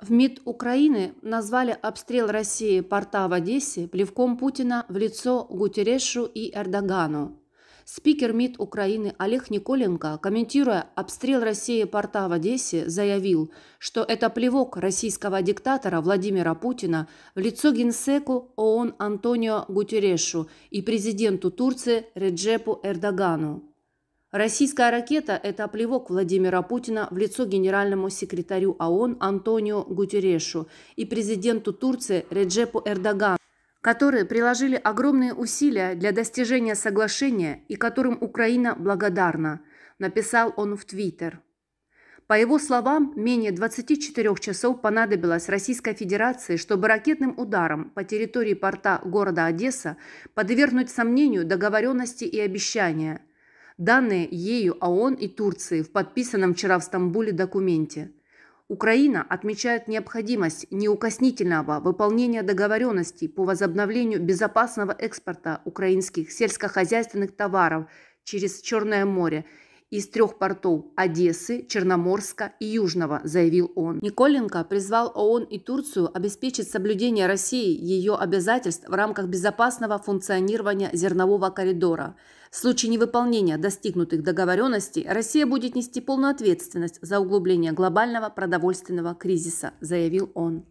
В МИД Украины назвали обстрел России порта в Одессе плевком Путина в лицо Гутерешу и Эрдогану. Спикер МИД Украины Олег Николенко, комментируя обстрел России порта в Одессе, заявил, что это плевок российского диктатора Владимира Путина в лицо генсеку ООН Антонио Гутерешу и президенту Турции Реджепу Эрдогану. Российская ракета – это плевок Владимира Путина в лицо генеральному секретарю ООН Антонио Гутерешу и президенту Турции Реджепу Эрдогану которые приложили огромные усилия для достижения соглашения и которым Украина благодарна, написал он в Твиттер. По его словам, менее 24 часов понадобилось Российской Федерации, чтобы ракетным ударом по территории порта города Одесса подвергнуть сомнению договоренности и обещания – данные ею ООН и Турции в подписанном вчера в Стамбуле документе. Украина отмечает необходимость неукоснительного выполнения договоренностей по возобновлению безопасного экспорта украинских сельскохозяйственных товаров через Черное море из трех портов Одессы, Черноморска и Южного, заявил он. Николенко призвал ООН и Турцию обеспечить соблюдение России ее обязательств в рамках безопасного функционирования зернового коридора. В случае невыполнения достигнутых договоренностей Россия будет нести полную ответственность за углубление глобального продовольственного кризиса, заявил он.